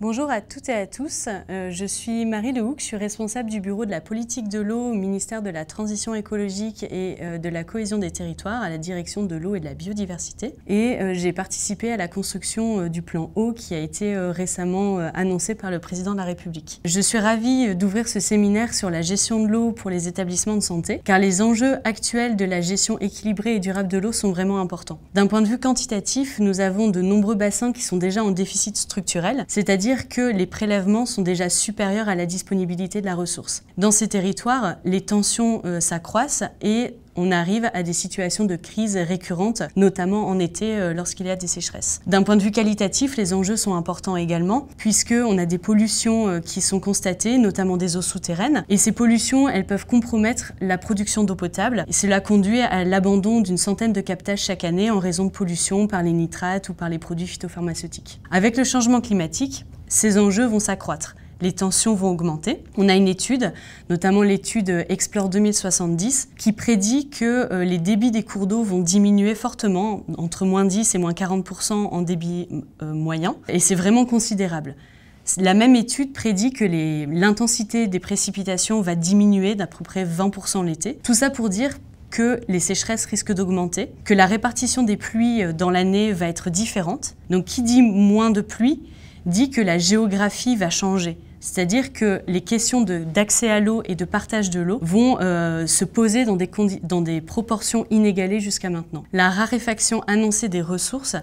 Bonjour à toutes et à tous. Euh, je suis Marie Lehoucq, je suis responsable du bureau de la politique de l'eau au ministère de la Transition écologique et euh, de la cohésion des territoires à la direction de l'eau et de la biodiversité. Et euh, j'ai participé à la construction du plan eau qui a été récemment annoncé par le président de la République. Je suis ravie d'ouvrir ce séminaire sur la gestion de l'eau pour les établissements de santé car les enjeux actuels de la gestion équilibrée et durable de l'eau sont vraiment importants. D'un point de vue quantitatif, nous avons de nombreux bassins qui sont déjà en déficit structurel, c'est-à-dire que les prélèvements sont déjà supérieurs à la disponibilité de la ressource. Dans ces territoires, les tensions euh, s'accroissent et on arrive à des situations de crise récurrentes, notamment en été euh, lorsqu'il y a des sécheresses. D'un point de vue qualitatif, les enjeux sont importants également, puisqu'on a des pollutions euh, qui sont constatées, notamment des eaux souterraines, et ces pollutions, elles peuvent compromettre la production d'eau potable, et cela conduit à l'abandon d'une centaine de captages chaque année en raison de pollution par les nitrates ou par les produits phytopharmaceutiques. Avec le changement climatique, ces enjeux vont s'accroître. Les tensions vont augmenter. On a une étude, notamment l'étude Explore 2070, qui prédit que euh, les débits des cours d'eau vont diminuer fortement, entre moins 10 et moins 40% en débit euh, moyen. Et c'est vraiment considérable. La même étude prédit que l'intensité des précipitations va diminuer d'à peu près 20% l'été. Tout ça pour dire que les sécheresses risquent d'augmenter, que la répartition des pluies euh, dans l'année va être différente. Donc qui dit moins de pluie dit que la géographie va changer. C'est-à-dire que les questions d'accès à l'eau et de partage de l'eau vont euh, se poser dans des, dans des proportions inégalées jusqu'à maintenant. La raréfaction annoncée des ressources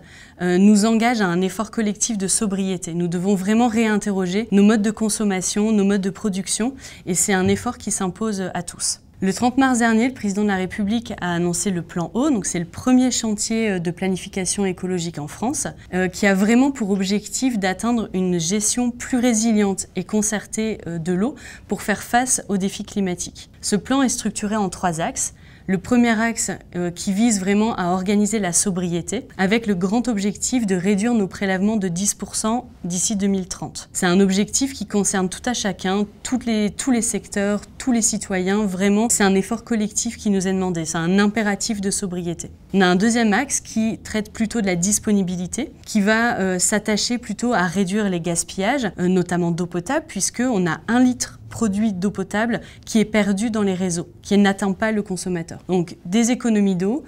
euh, nous engage à un effort collectif de sobriété. Nous devons vraiment réinterroger nos modes de consommation, nos modes de production, et c'est un effort qui s'impose à tous. Le 30 mars dernier, le président de la République a annoncé le plan eau, donc c'est le premier chantier euh, de planification écologique en France, euh, qui a vraiment pour objectif d'atteindre une gestion plus résiliente et concertée euh, de l'eau pour faire face aux défis climatiques. Ce plan est structuré en trois axes le premier axe euh, qui vise vraiment à organiser la sobriété avec le grand objectif de réduire nos prélèvements de 10% d'ici 2030. C'est un objectif qui concerne tout à chacun, les, tous les secteurs, tous les citoyens. Vraiment, c'est un effort collectif qui nous est demandé. C'est un impératif de sobriété. On a un deuxième axe qui traite plutôt de la disponibilité, qui va euh, s'attacher plutôt à réduire les gaspillages, euh, notamment d'eau potable, puisqu'on a un litre produit d'eau potable qui est perdu dans les réseaux, qui n'atteint pas le consommateur. Donc des économies d'eau,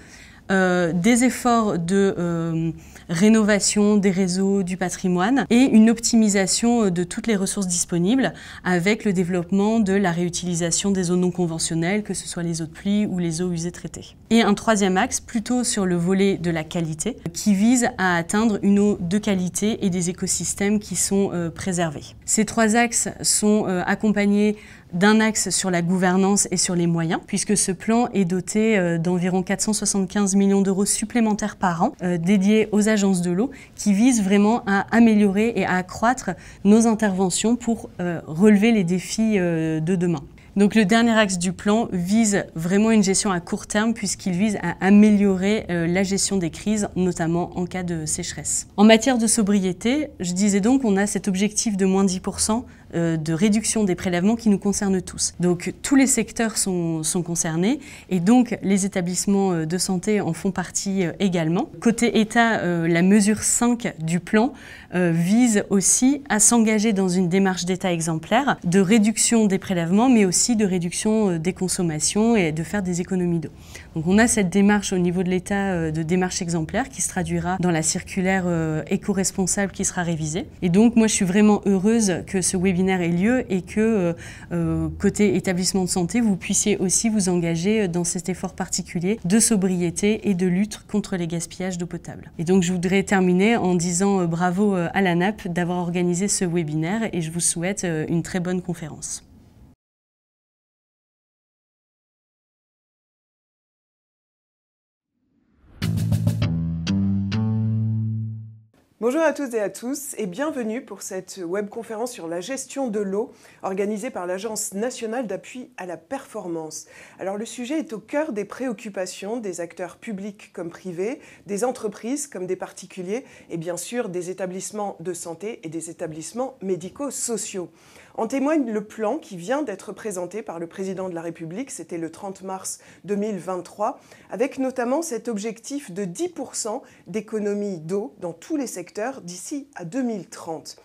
euh, des efforts de... Euh, rénovation des réseaux, du patrimoine et une optimisation euh, de toutes les ressources disponibles avec le développement de la réutilisation des eaux non conventionnelles, que ce soit les eaux de pluie ou les eaux usées traitées. Et un troisième axe, plutôt sur le volet de la qualité, qui vise à atteindre une eau de qualité et des écosystèmes qui sont euh, préservés. Ces trois axes sont euh, accompagnés d'un axe sur la gouvernance et sur les moyens, puisque ce plan est doté euh, d'environ 475 millions d'euros supplémentaires par an euh, dédiés aux agences de l'eau, qui visent vraiment à améliorer et à accroître nos interventions pour euh, relever les défis de demain. Donc le dernier axe du plan vise vraiment une gestion à court terme puisqu'il vise à améliorer la gestion des crises, notamment en cas de sécheresse. En matière de sobriété, je disais donc on a cet objectif de moins 10% euh, de réduction des prélèvements qui nous concernent tous. Donc tous les secteurs sont, sont concernés et donc les établissements euh, de santé en font partie euh, également. Côté État, la mesure 5 du plan euh, vise aussi à s'engager dans une démarche d'État exemplaire de réduction des prélèvements, mais aussi de réduction euh, des consommations et de faire des économies d'eau. Donc on a cette démarche au niveau de l'État euh, de démarche exemplaire qui se traduira dans la circulaire éco-responsable qui sera révisée. Et donc moi je suis vraiment heureuse que ce webinaire ait lieu et que côté établissement de santé, vous puissiez aussi vous engager dans cet effort particulier de sobriété et de lutte contre les gaspillages d'eau potable. Et donc je voudrais terminer en disant bravo à la NAP d'avoir organisé ce webinaire et je vous souhaite euh, une très bonne conférence. Bonjour à toutes et à tous et bienvenue pour cette webconférence sur la gestion de l'eau organisée par l'Agence nationale d'appui à la performance. Alors le sujet est au cœur des préoccupations des acteurs publics comme privés, des entreprises comme des particuliers et bien sûr des établissements de santé et des établissements médico-sociaux. En témoigne le plan qui vient d'être présenté par le président de la République, c'était le 30 mars 2023, avec notamment cet objectif de 10% d'économie d'eau dans tous les secteurs d'ici à 2030.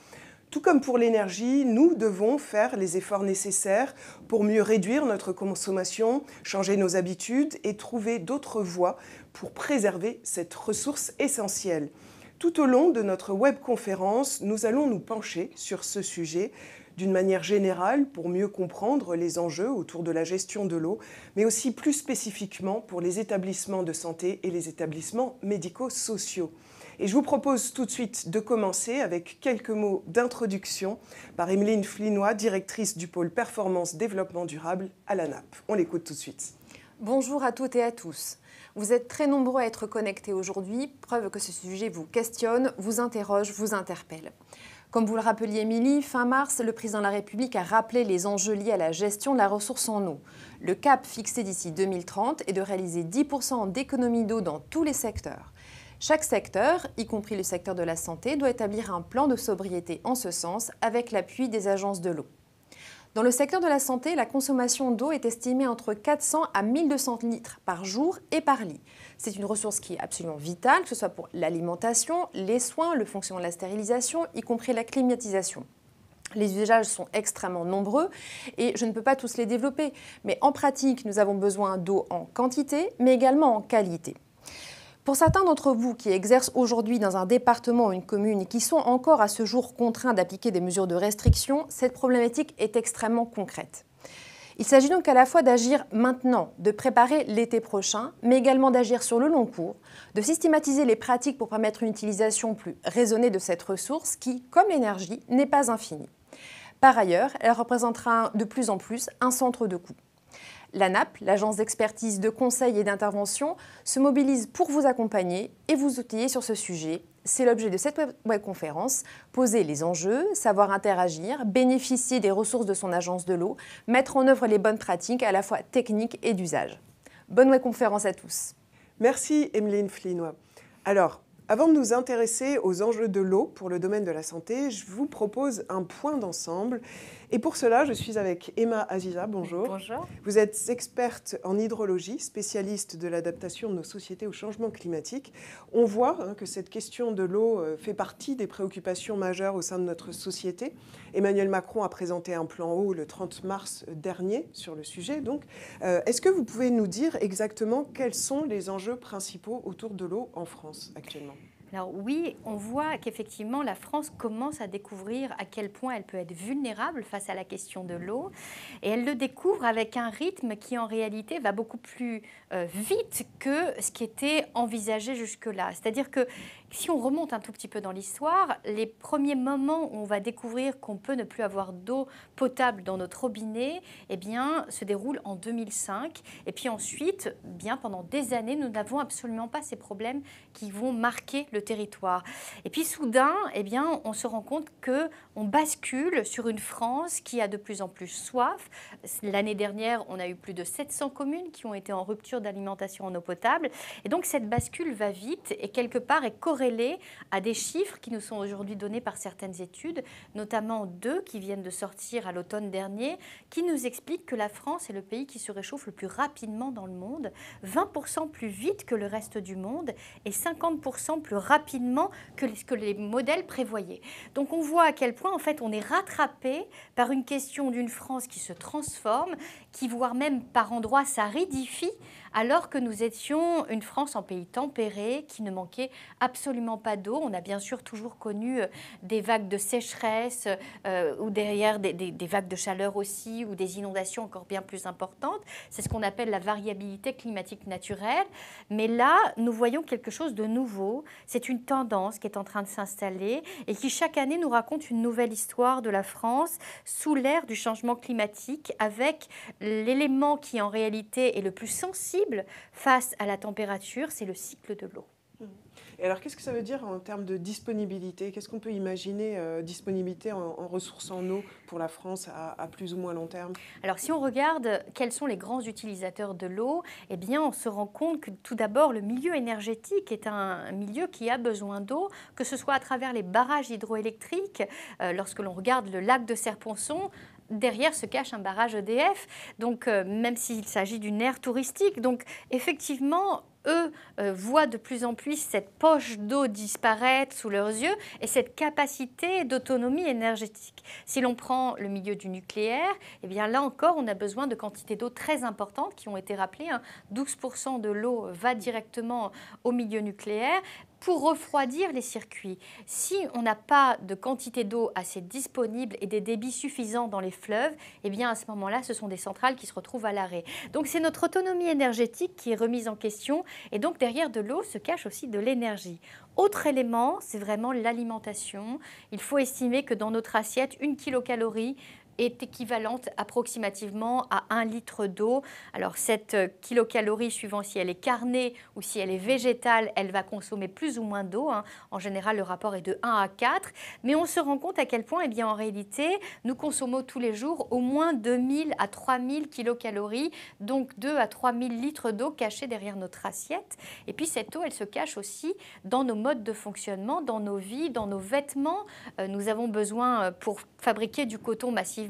Tout comme pour l'énergie, nous devons faire les efforts nécessaires pour mieux réduire notre consommation, changer nos habitudes et trouver d'autres voies pour préserver cette ressource essentielle. Tout au long de notre webconférence, nous allons nous pencher sur ce sujet d'une manière générale pour mieux comprendre les enjeux autour de la gestion de l'eau, mais aussi plus spécifiquement pour les établissements de santé et les établissements médico-sociaux. Et je vous propose tout de suite de commencer avec quelques mots d'introduction par Emeline Flinois, directrice du pôle performance développement durable à la NAP. On l'écoute tout de suite. Bonjour à toutes et à tous. Vous êtes très nombreux à être connectés aujourd'hui, preuve que ce sujet vous questionne, vous interroge, vous interpelle. Comme vous le rappeliez, Émilie, fin mars, le président de la République a rappelé les enjeux liés à la gestion de la ressource en eau. Le cap fixé d'ici 2030 est de réaliser 10% d'économie d'eau dans tous les secteurs. Chaque secteur, y compris le secteur de la santé, doit établir un plan de sobriété en ce sens avec l'appui des agences de l'eau. Dans le secteur de la santé, la consommation d'eau est estimée entre 400 à 1200 litres par jour et par lit. C'est une ressource qui est absolument vitale, que ce soit pour l'alimentation, les soins, le fonctionnement de la stérilisation, y compris la climatisation. Les usages sont extrêmement nombreux et je ne peux pas tous les développer, mais en pratique, nous avons besoin d'eau en quantité, mais également en qualité. Pour certains d'entre vous qui exercent aujourd'hui dans un département ou une commune et qui sont encore à ce jour contraints d'appliquer des mesures de restriction, cette problématique est extrêmement concrète. Il s'agit donc à la fois d'agir maintenant, de préparer l'été prochain, mais également d'agir sur le long cours, de systématiser les pratiques pour permettre une utilisation plus raisonnée de cette ressource qui, comme l'énergie, n'est pas infinie. Par ailleurs, elle représentera de plus en plus un centre de coût. Nap, l'agence d'expertise de conseil et d'intervention, se mobilise pour vous accompagner et vous outiller sur ce sujet c'est l'objet de cette webconférence, poser les enjeux, savoir interagir, bénéficier des ressources de son agence de l'eau, mettre en œuvre les bonnes pratiques à la fois techniques et d'usage. Bonne webconférence à tous. Merci Emeline Flinois. Alors, avant de nous intéresser aux enjeux de l'eau pour le domaine de la santé, je vous propose un point d'ensemble et pour cela, je suis avec Emma Aziza, bonjour. Bonjour. Vous êtes experte en hydrologie, spécialiste de l'adaptation de nos sociétés au changement climatique. On voit hein, que cette question de l'eau euh, fait partie des préoccupations majeures au sein de notre société. Emmanuel Macron a présenté un plan eau le 30 mars dernier sur le sujet. Donc, euh, est-ce que vous pouvez nous dire exactement quels sont les enjeux principaux autour de l'eau en France actuellement alors oui, on voit qu'effectivement la France commence à découvrir à quel point elle peut être vulnérable face à la question de l'eau. Et elle le découvre avec un rythme qui en réalité va beaucoup plus euh, vite que ce qui était envisagé jusque-là. C'est-à-dire que si on remonte un tout petit peu dans l'histoire, les premiers moments où on va découvrir qu'on peut ne plus avoir d'eau potable dans notre robinet, eh bien, se déroulent en 2005. Et puis ensuite, bien, pendant des années, nous n'avons absolument pas ces problèmes qui vont marquer le territoire. Et puis soudain, eh bien, on se rend compte que on bascule sur une France qui a de plus en plus soif. L'année dernière, on a eu plus de 700 communes qui ont été en rupture d'alimentation en eau potable. Et donc cette bascule va vite et quelque part est corrélée à des chiffres qui nous sont aujourd'hui donnés par certaines études, notamment deux qui viennent de sortir à l'automne dernier, qui nous expliquent que la France est le pays qui se réchauffe le plus rapidement dans le monde, 20% plus vite que le reste du monde et 50% plus rapidement que ce que les modèles prévoyaient. Donc on voit à quel point en fait on est rattrapé par une question d'une France qui se transforme, qui voire même par endroits s'aridifie alors que nous étions une France en pays tempéré qui ne manquait absolument pas d'eau. On a bien sûr toujours connu euh, des vagues de sécheresse euh, ou derrière des, des, vagues de chaleur aussi ou des inondations encore bien plus importantes. C'est ce qu'on appelle la variabilité climatique naturelle. Mais là, nous voyons quelque chose de nouveau. C'est une tendance qui est en train de s'installer et qui chaque année nous raconte une nouvelle histoire de la France sous l'ère du changement climatique avec l'élément qui en réalité est le plus sensible face à la température, c'est le cycle de l'eau. Mmh. Et alors, qu'est-ce que ça veut dire en termes de disponibilité Qu'est-ce qu'on peut imaginer euh, disponibilité en, ressources en eau pour la France à, plus ou moins long terme Alors, si on regarde quels sont les grands utilisateurs de l'eau, eh bien, on se rend compte que tout d'abord, le milieu énergétique est un milieu qui a besoin d'eau, que ce soit à travers les barrages hydroélectriques. Euh, lorsque l'on regarde le lac de Serponçon, derrière se cache un barrage EDF, donc euh, même s'il s'agit d'une aire touristique. Donc effectivement, eux euh, voient de plus en plus cette poche d'eau disparaître sous leurs yeux et cette capacité d'autonomie énergétique. Si l'on prend le milieu du nucléaire, eh bien là encore, on a besoin de quantités d'eau très importantes qui ont été rappelées. 12% hein. de l'eau va directement au milieu nucléaire pour refroidir les circuits. Si on n'a pas de quantité d'eau assez disponible et des débits suffisants dans les fleuves, eh bien à ce moment-là, ce sont des centrales qui se retrouvent à l'arrêt. Donc c'est notre autonomie énergétique qui est remise en question et donc derrière de l'eau se cache aussi de l'énergie. Autre élément, c'est vraiment l'alimentation. Il faut estimer que dans notre assiette, une kilocalorie est équivalente approximativement à 1 litre d'eau. Alors cette euh, kilocalorie, suivant si elle est carnée ou si elle est végétale, elle va consommer plus ou moins d'eau. Hein. En général, le rapport est de 1 à 4. Mais on se rend compte à quel point, et eh bien, en réalité, nous consommons tous les jours au moins 2000 à 3000 kilocalories, donc 2 à 3000 litres d'eau cachés derrière notre assiette. Et puis cette eau, elle se cache aussi dans nos modes de fonctionnement, dans nos vies, dans nos vêtements. Euh, nous avons besoin, euh, pour fabriquer du coton massif,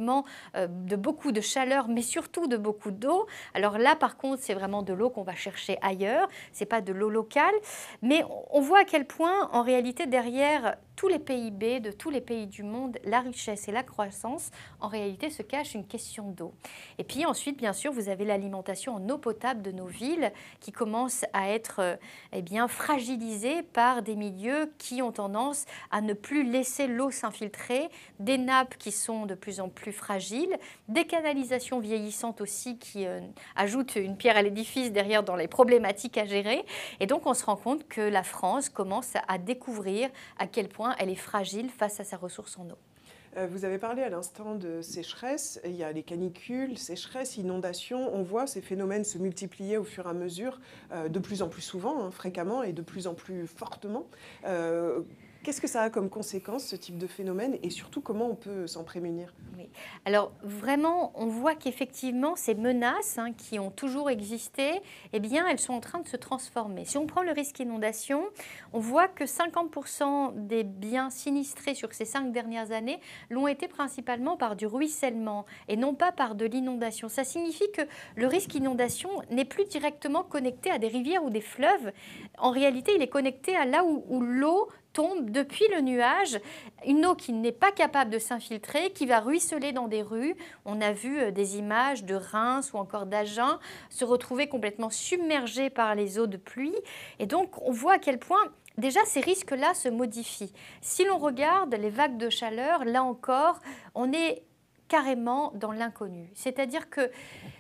euh, de beaucoup de chaleur, mais surtout de beaucoup d'eau. Alors là, par contre, c'est vraiment de l'eau qu'on va chercher ailleurs, c'est pas de l'eau locale, mais on voit à quel point, en réalité, derrière tous les PIB de tous les pays du monde, la richesse et la croissance, en réalité, se cache une question d'eau. Et puis ensuite, bien sûr, vous avez l'alimentation en eau potable de nos villes qui commence à être euh, eh bien, fragilisée par des milieux qui ont tendance à ne plus laisser l'eau s'infiltrer, des nappes qui sont de plus en plus plus fragiles, des canalisations vieillissantes aussi qui euh, ajoutent une pierre à l'édifice derrière dans les problématiques à gérer. Et donc on se rend compte que la France commence à découvrir à quel point elle est fragile face à sa ressource en eau. Euh, vous avez parlé à l'instant de sécheresse. Il y a les canicules, sécheresse, inondations. On voit ces phénomènes se multiplier au fur et à mesure, euh, de plus en plus souvent, hein, fréquemment et de plus en plus fortement. Qu'est-ce que ça a comme conséquence, ce type de phénomène, et surtout comment on peut s'en prémunir Alors vraiment, on voit qu'effectivement, ces menaces hein, qui ont toujours existé, eh bien, elles sont en train de se transformer. Si on prend le risque inondation, on voit que 50% des biens sinistrés sur ces cinq dernières années l'ont été principalement par du ruissellement et non pas par de l'inondation. Ça signifie que le risque inondation n'est plus directement connecté à des rivières ou des fleuves. En réalité, il est connecté à là où, où l'eau tombe depuis le nuage, une eau qui n'est pas capable de s'infiltrer, qui va ruisseler dans des rues. On a vu euh, des images de Reims ou encore d'Agen se retrouver complètement submergées par les eaux de pluie. Et donc on voit à quel point... Déjà, ces risques-là se modifient. Si l'on regarde les vagues de chaleur, là encore, on est carrément dans l'inconnu. C'est-à-dire que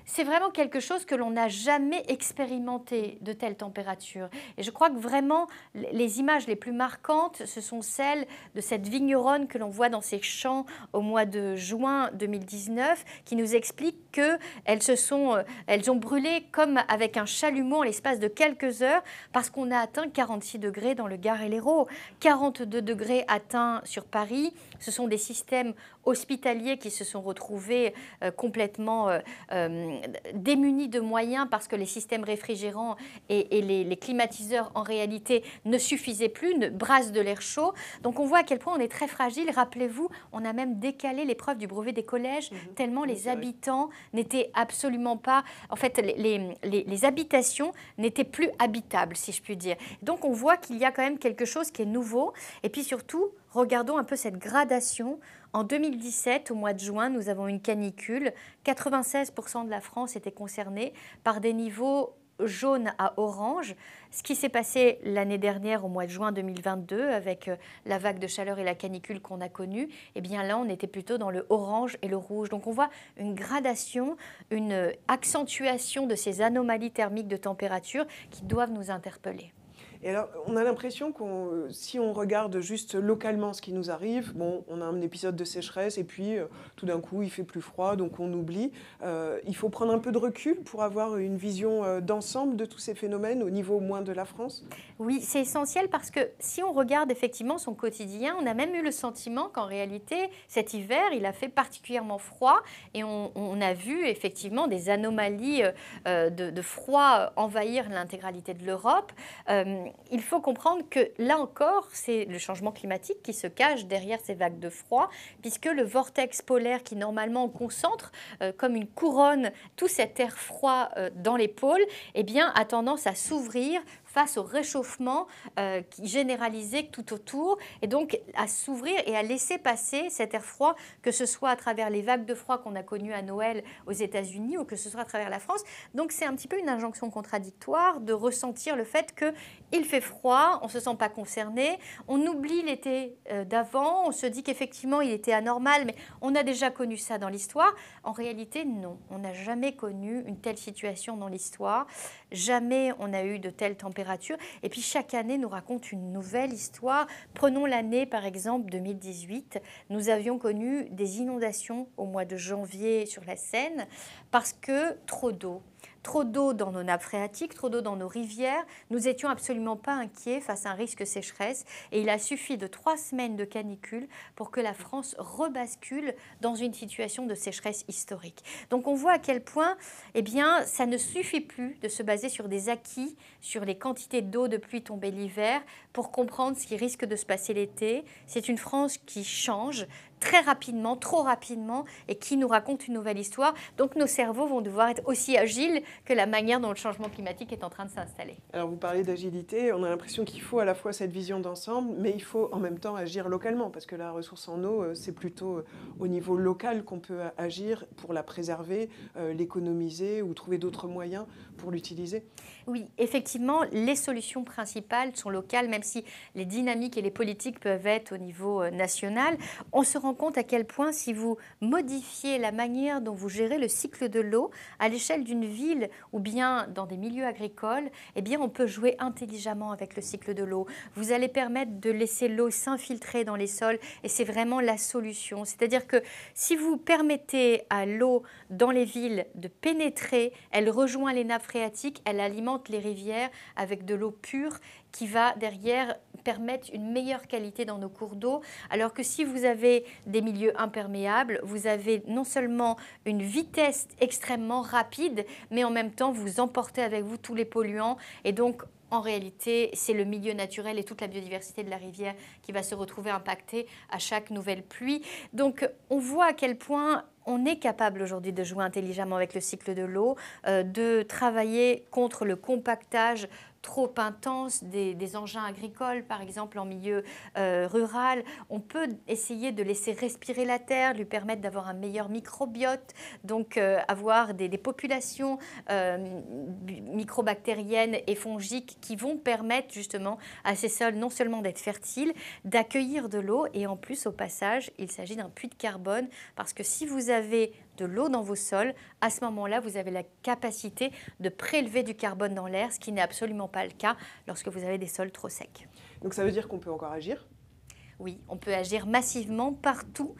c'est vraiment quelque chose que l'on n'a jamais expérimenté de telle température. Et je crois que vraiment, les images les plus marquantes, ce sont celles de cette vigneronne que l'on voit dans ses champs au mois de juin 2019, qui nous explique qu'elles euh, elles ont brûlé comme avec un chalumeau en l'espace de quelques heures, parce qu'on a atteint 46 degrés dans le Gard et l'Hérault, 42 degrés atteints sur Paris. Ce sont des systèmes hospitaliers qui se sont retrouvés euh, complètement euh, euh, démunis de moyens parce que les systèmes réfrigérants et, les, climatiseurs en réalité ne suffisaient plus, ne brassent de l'air chaud. Donc on voit à quel point on est très fragile. Rappelez-vous, on a même décalé l'épreuve du brevet des collèges mhm. tellement les habitants n'étaient absolument pas, en fait, les habitations n'étaient plus habitables, si je puis dire. Donc on voit qu'il y a quand même quelque chose qui est nouveau. Et puis surtout, Regardons un peu cette gradation. En 2017, au mois de juin, nous avons une canicule. 96% de la France était concernée par des niveaux jaunes à orange. Ce qui s'est passé l'année dernière, au mois de juin 2022, avec euh, la vague de chaleur et la canicule qu'on a connue, eh bien là, on était plutôt dans le orange et le rouge. Donc on voit une gradation, une euh, accentuation de ces anomalies thermiques de température qui doivent nous interpeller. Et alors, on a l'impression qu'on, si on regarde juste localement ce qui nous arrive, bon, on a un épisode de sécheresse et puis euh, tout d'un coup, il fait plus froid, donc on oublie. Euh, il faut prendre un peu de recul pour avoir une vision euh, d'ensemble de tous ces phénomènes au niveau moins de la France. Oui, c'est essentiel parce que si on regarde effectivement son quotidien, on a même eu le sentiment qu'en réalité, cet hiver, il a fait particulièrement froid et on, a vu effectivement des anomalies de, froid envahir l'intégralité de l'Europe. Euh, il faut comprendre que là encore, c'est le changement climatique qui se cache derrière ces vagues de froid, puisque le vortex polaire qui normalement concentre euh, comme une couronne tout cet air froid euh, dans les pôles, eh bien, a tendance à s'ouvrir face au réchauffement euh, qui généralisé tout autour, et donc à s'ouvrir et à laisser passer cet air froid, que ce soit à travers les vagues de froid qu'on a connues à Noël aux États-Unis ou que ce soit à travers la France. Donc c'est un petit peu une injonction contradictoire de ressentir le fait que il fait froid, on se sent pas concerné, on oublie l'été euh, d'avant, on se dit qu'effectivement il était anormal, mais on a déjà connu ça dans l'histoire. En réalité, non, on n'a jamais connu une telle situation dans l'histoire, jamais on a eu de telles températures et puis chaque année nous raconte une nouvelle histoire. Prenons l'année par exemple 2018. Nous avions connu des inondations au mois de janvier sur la Seine parce que trop d'eau trop d'eau dans nos nappes phréatiques, trop d'eau dans nos rivières. Nous étions absolument pas inquiets face à un risque sécheresse et il a suffi de trois semaines de canicule pour que la France rebascule dans une situation de sécheresse historique. Donc on voit à quel point eh bien, ça ne suffit plus de se baser sur des acquis, sur les quantités d'eau de pluie tombée l'hiver pour comprendre ce qui risque de se passer l'été. C'est une France qui change, très rapidement, trop rapidement, et qui nous raconte une nouvelle histoire. Donc nos cerveaux vont devoir être aussi agiles que la manière dont le changement climatique est en train de s'installer. Alors vous parlez d'agilité, on a l'impression qu'il faut à la fois cette vision d'ensemble, mais il faut en même temps agir localement, parce que la ressource en eau, euh, c'est plutôt euh, au niveau local qu'on peut euh, agir pour la préserver, l'économiser ou trouver d'autres moyens pour l'utiliser. Oui, effectivement, les solutions principales sont locales, même si les dynamiques et les politiques peuvent être au niveau national. On se rend compte à quel point si vous modifiez la manière dont vous gérez le cycle de l'eau à l'échelle d'une ville ou bien dans des milieux agricoles, eh bien on peut jouer intelligemment avec le cycle de l'eau. Vous allez permettre de laisser l'eau s'infiltrer dans les sols et c'est vraiment la solution. C'est-à-dire que si vous permettez à l'eau dans les villes de pénétrer, elle rejoint les nappes phréatiques, elle alimente les rivières avec de l'eau pure qui va derrière permettre une meilleure qualité dans nos cours d'eau. Alors que si vous avez des milieux imperméables, vous avez non seulement une vitesse extrêmement rapide, mais en même temps vous emportez avec vous tous les polluants et donc en réalité, c'est le milieu naturel et toute la biodiversité de la rivière qui va se retrouver impactée à chaque nouvelle pluie. Donc, on voit à quel point on est capable aujourd'hui de jouer intelligemment avec le cycle de l'eau, euh, de travailler contre le compactage trop intense des, engins agricoles, par exemple en milieu euh, rural. On peut essayer de laisser respirer la terre, lui permettre d'avoir un meilleur microbiote, donc euh, avoir des, populations euh, microbactériennes et fongiques qui vont permettre justement à ces sols non seulement d'être fertiles, d'accueillir de l'eau et en plus au passage, il s'agit d'un puits de carbone parce que si vous avez de l'eau dans vos sols, à ce moment-là, vous avez la capacité de prélever du carbone dans l'air, ce qui n'est absolument pas le cas lorsque vous avez des sols trop secs. Donc ça veut dire qu'on peut encore agir Oui, on peut agir massivement partout,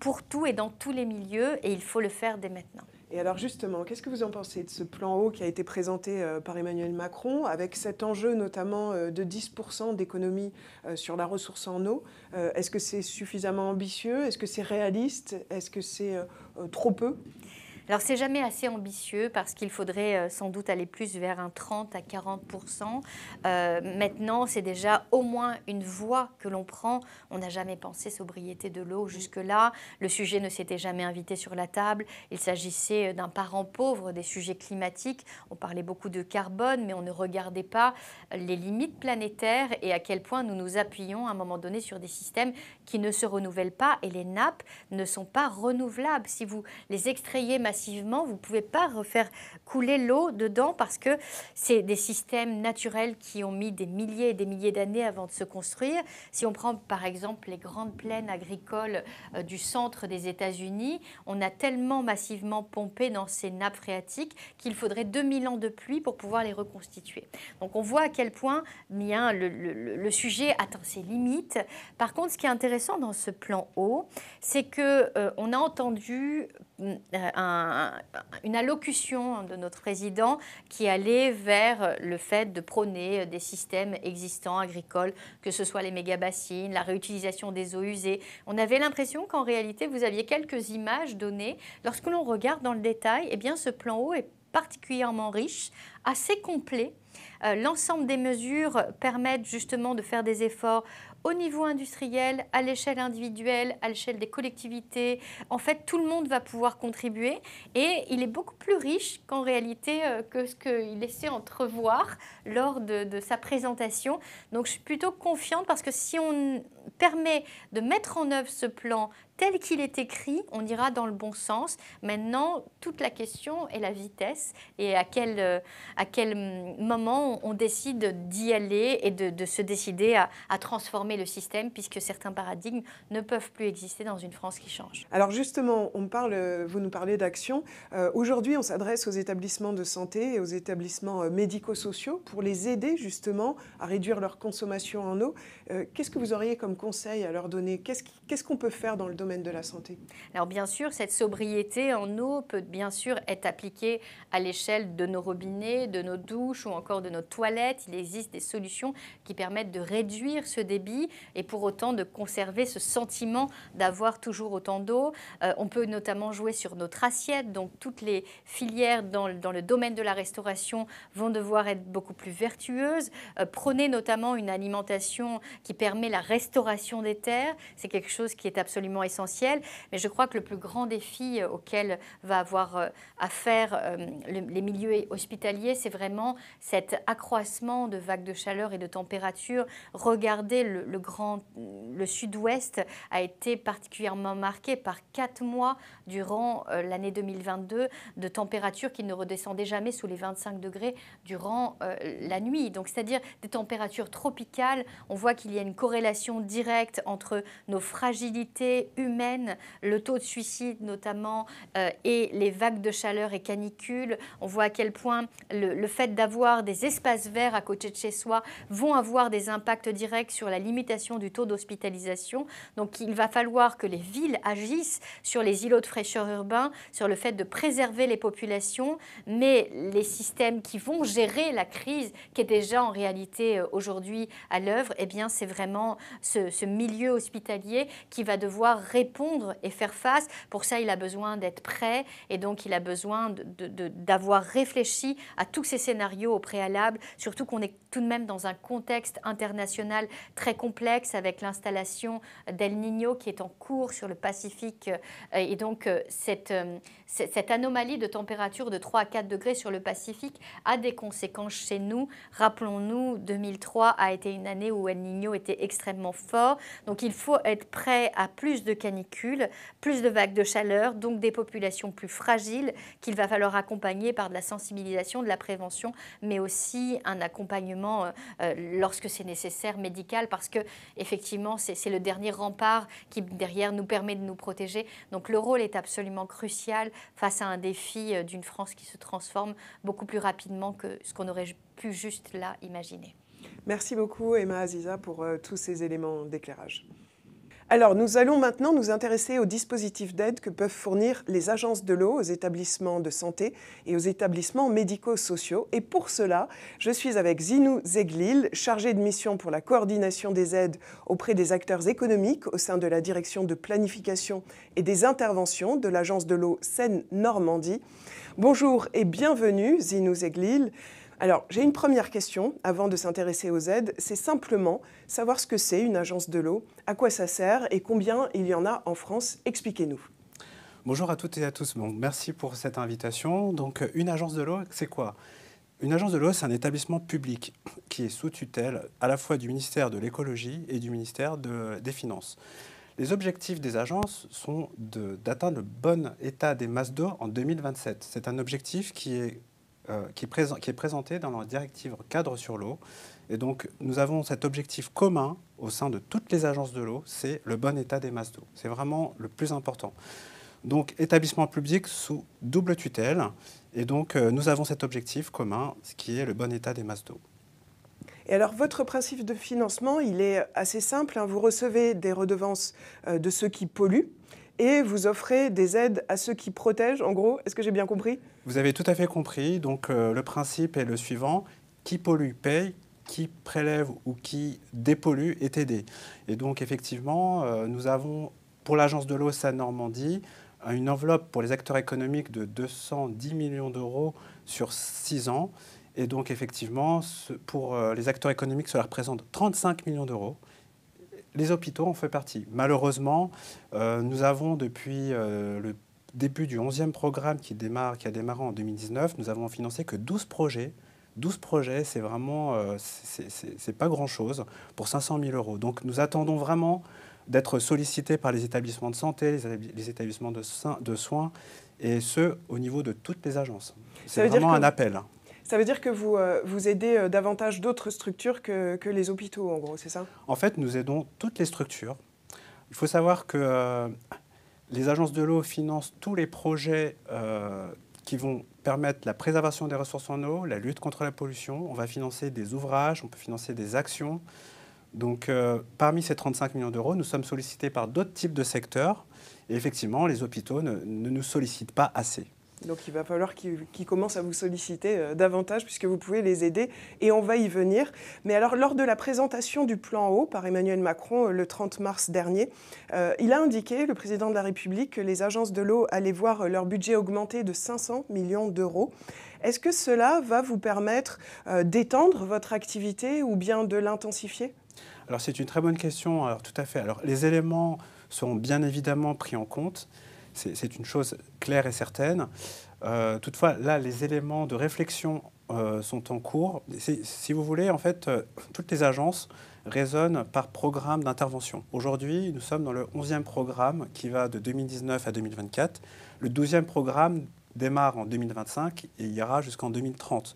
pour tout et dans tous les milieux, et il faut le faire dès maintenant. Et alors justement, qu'est-ce que vous en pensez de ce plan haut qui a été présenté euh, par Emmanuel Macron, avec cet enjeu notamment euh, de 10% d'économie euh, sur la ressource en eau Est-ce que c'est suffisamment ambitieux Est-ce que c'est réaliste Est-ce que c'est trop peu alors c'est jamais assez ambitieux parce qu'il faudrait euh, sans doute aller plus vers un 30 à 40 euh, Maintenant, c'est déjà au moins une voie que l'on prend. On n'a jamais pensé sobriété de l'eau mm. jusque-là. Le sujet ne s'était jamais invité sur la table. Il s'agissait euh, d'un parent pauvre des sujets climatiques. On parlait beaucoup de carbone, mais on ne regardait pas les limites planétaires et à quel point nous nous appuyons à un moment donné sur des systèmes qui ne se renouvellent pas et les nappes ne sont pas renouvelables. Si vous les extrayez massivement, massivement, vous ne pouvez pas refaire couler l'eau dedans parce que c'est des systèmes naturels qui ont mis des milliers et des milliers d'années avant de se construire. Si on prend par exemple les grandes plaines agricoles euh, du centre des États-Unis, on a tellement massivement pompé dans ces nappes phréatiques qu'il faudrait 2000 ans de pluie pour pouvoir les reconstituer. Donc on voit à quel point bien, le, sujet atteint ses limites. Par contre, ce qui est intéressant dans ce plan eau, c'est que euh, on a entendu euh, une allocution de notre président qui allait vers le fait de prôner des systèmes existants agricoles, que ce soit les méga-bassines, la réutilisation des eaux usées. On avait l'impression qu'en réalité, vous aviez quelques images données. Lorsque l'on regarde dans le détail, eh bien, ce plan eau est particulièrement riche, assez complet. Euh, l'ensemble des mesures permettent justement de faire des efforts au niveau industriel, à l'échelle individuelle, à l'échelle des collectivités. En fait, tout le monde va pouvoir contribuer et il est beaucoup plus riche qu'en réalité euh, que ce qu'il essaie entrevoir lors de, de, sa présentation. Donc je suis plutôt confiante parce que si on, permet de mettre en œuvre ce plan tel qu'il est écrit, on ira dans le bon sens. Maintenant, toute la question est la vitesse et à quel, euh, à quel moment on, décide d'y aller et de, se décider à, transformer le système, puisque certains paradigmes ne peuvent plus exister dans une France qui change. Alors justement, on parle, vous nous parlez d'action. Euh, aujourd'hui, on s'adresse aux établissements de santé et aux établissements euh, médico-sociaux pour les aider justement à réduire leur consommation en eau. Qu'est-ce que vous auriez comme conseils à leur donner Qu'est-ce qu'on peut faire dans le domaine de la santé Alors bien sûr, cette sobriété en eau peut bien sûr être appliquée à l'échelle de nos robinets, de nos douches ou encore de nos toilettes. Il existe des solutions qui permettent de réduire ce débit et pour autant de conserver ce sentiment d'avoir toujours autant d'eau. Euh, on peut notamment jouer sur notre assiette, donc toutes les filières dans, le domaine de la restauration vont devoir être beaucoup plus vertueuses. Euh, prenez notamment une alimentation qui permet la restauration des terres. C'est quelque chose qui est absolument essentiel. Mais je crois que le plus grand défi euh, auquel va avoir affaire euh, euh, les milieux hospitaliers, c'est vraiment cet accroissement de vagues de chaleur et de température. Regardez le, grand, le sud-ouest a été particulièrement marqué par quatre mois durant l'année 2022 de température qui ne redescendait jamais sous les 25 degrés durant la nuit. Donc, c'est-à-dire des températures tropicales. On voit qu'il y a une corrélation direct entre nos fragilités humaines, le taux de suicide notamment, euh, et les vagues de chaleur et canicules. On voit à quel point le, fait d'avoir des espaces verts à côté de chez soi vont avoir des impacts directs sur la limitation du taux d'hospitalisation. Donc il va falloir que les villes agissent sur les îlots de fraîcheur urbains, sur le fait de préserver les populations, mais les systèmes qui vont gérer la crise qui est déjà en réalité euh, aujourd'hui à l'œuvre, eh bien c'est vraiment ce ce, milieu hospitalier qui va devoir répondre et faire face. Pour ça, il a besoin d'être prêt et donc il a besoin d'avoir réfléchi à tous ces scénarios au préalable, surtout qu'on est tout de même dans un contexte international très complexe avec l'installation d'El Niño qui est en cours sur le Pacifique. Euh, et donc, euh, euh, cette, cette anomalie de température de 3 à 4 degrés sur le Pacifique a des conséquences chez nous. Rappelons-nous, 2003 a été une année où El Niño était extrêmement fort. Donc, il faut être prêt à plus de canicules, plus de vagues de chaleur, donc des populations plus fragiles qu'il va falloir accompagner par de la sensibilisation, de la prévention, mais aussi un accompagnement euh, euh, lorsque c'est nécessaire, médical, parce que effectivement, c'est le dernier rempart qui, derrière, nous permet de nous protéger. Donc le rôle est absolument crucial face à un défi euh, d'une France qui se transforme beaucoup plus rapidement que ce qu'on aurait pu juste là imaginer. Merci beaucoup Emma Aziza pour tous ces éléments d'éclairage. Alors, nous allons maintenant nous intéresser aux dispositifs d'aide que peuvent fournir les agences de l'eau aux établissements de santé et aux établissements médico-sociaux. Et pour cela, je suis avec Zinou Zeglil, chargée de mission pour la coordination des aides auprès des acteurs économiques au sein de la direction de planification et des interventions de l'agence de l'eau Seine-Normandie. Bonjour et bienvenue, Zinou Zeglil. Alors, j'ai une première question avant de s'intéresser aux aides. C'est simplement savoir ce que c'est une agence de l'eau, à quoi ça sert et combien il y en a en France. Expliquez-nous. Bonjour à toutes et à tous. merci pour cette invitation. Donc, une agence de l'eau, c'est quoi Une agence de l'eau, c'est un établissement public qui est sous tutelle à la fois du ministère de l'écologie et du ministère des Finances. Les objectifs des agences sont d'atteindre le bon état des masses d'eau en 2027. C'est un objectif qui est euh, qui, est présenté dans la directive cadre sur l'eau. Et donc, nous avons cet objectif commun au sein de toutes les agences de l'eau, c'est le bon état des masses d'eau. C'est vraiment le plus important. Donc, établissement public sous double tutelle. Et donc, euh, nous avons cet objectif commun, ce qui est le bon état des masses d'eau. Et alors, votre principe de financement, il est assez simple. Hein. Vous recevez des redevances euh, de ceux qui polluent et vous offrez des aides à ceux qui protègent, en gros. Est-ce que j'ai bien compris Vous avez tout à fait compris. Donc euh, le principe est le suivant. Qui pollue paye, qui prélève ou qui dépollue est aidé. Et donc effectivement, euh, nous avons pour l'agence de l'eau sa Normandie une enveloppe pour les acteurs économiques de 210 millions d'euros sur 6 ans. Et donc effectivement, pour euh, les acteurs économiques, cela représente 35 millions d'euros les hôpitaux en fait partie. Malheureusement, euh, nous avons depuis euh, le début du 11e programme qui, démarre, qui a démarré en 2019, nous avons financé que 12 projets 12 projets, c'est vraiment, euh, c'est pas grand-chose pour 500 000 euros. Donc nous attendons vraiment d'être sollicités par les établissements de santé, les établissements de, soins, et ce, au niveau de toutes les agences. C'est vraiment un appel. Ça veut dire que vous, euh, vous aidez euh, davantage d'autres structures que, que, les hôpitaux, en gros, c'est ça En fait, nous aidons toutes les structures. Il faut savoir que euh, les agences de l'eau financent tous les projets qui vont permettre la préservation des ressources en eau, la lutte contre la pollution. On va financer des ouvrages, on peut financer des actions. Donc, parmi ces 35 millions d'euros, nous sommes sollicités par d'autres types de secteurs. Et effectivement, les hôpitaux ne nous sollicitent pas assez. Donc il va falloir qu'ils commencent à vous solliciter euh, davantage puisque vous pouvez les aider et on va y venir. Mais alors lors de la présentation du plan eau par Emmanuel Macron euh, le 30 mars dernier, euh, il a indiqué, le président de la République, que les agences de l'eau allaient voir leur budget augmenter de 500 millions d'euros. Est-ce que cela va vous permettre d'étendre votre activité ou bien de l'intensifier Alors c'est une très bonne question, tout à fait. Alors les éléments sont bien évidemment pris en compte c'est une chose claire et certaine. Euh, toutefois, là, les éléments de réflexion euh, sont en cours. Si vous voulez, en fait, euh, toutes les agences raisonnent par programme d'intervention. Aujourd'hui, nous sommes dans le 11e programme qui va de 2019 à 2024. Le 12e programme démarre en 2025 et ira jusqu'en 2030.